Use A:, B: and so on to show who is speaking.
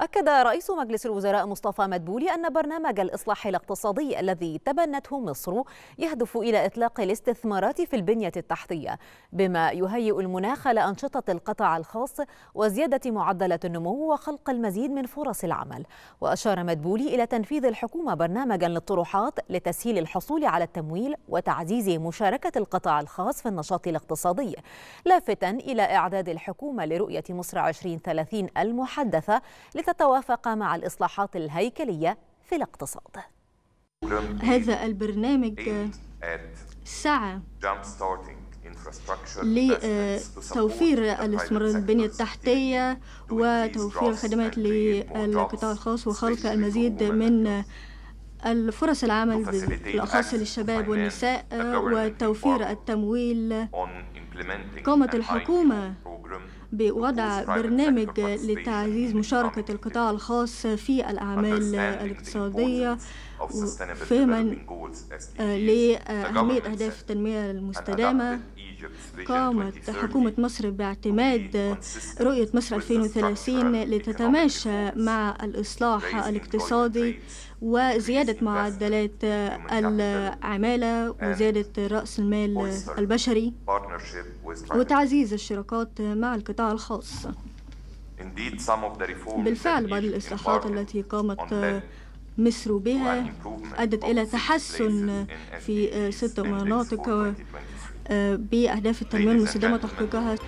A: أكد رئيس مجلس الوزراء مصطفى مدبولي أن برنامج الإصلاح الاقتصادي الذي تبنته مصر يهدف إلى إطلاق الاستثمارات في البنية التحتية بما يهيئ المناخ لأنشطة القطاع الخاص وزيادة معدلات النمو وخلق المزيد من فرص العمل وأشار مدبولي إلى تنفيذ الحكومة برنامجا للطروحات لتسهيل الحصول على التمويل وتعزيز مشاركة القطاع الخاص في النشاط الاقتصادي لافتا إلى إعداد الحكومة لرؤية مصر 2030 المحدثة لتتوافق مع الإصلاحات الهيكلية في الاقتصاد هذا البرنامج سعى لتوفير آه، الاستمرار
B: البنية التحتية وتوفير خدمات للقطاع آه، الخاص وخلق المزيد من الفرص العمل بالأخص للشباب والنساء وتوفير التمويل قامت الحكومة بوضع برنامج لتعزيز مشاركة القطاع الخاص في الأعمال الاقتصادية فهما آه، لأهمية أهداف التنمية المستدامة قامت حكومة مصر باعتماد رؤية مصر 2030 لتتماشى مع الإصلاح الاقتصادي وزيادة معدلات العمالة وزيادة رأس المال البشري وتعزيز الشراكات مع القطاع القطاع الخاص بالفعل بعض الإصلاحات التي قامت مصر بها أدت إلى تحسن في ست مناطق آه، بأهداف التنمية المستدامة تحقيقها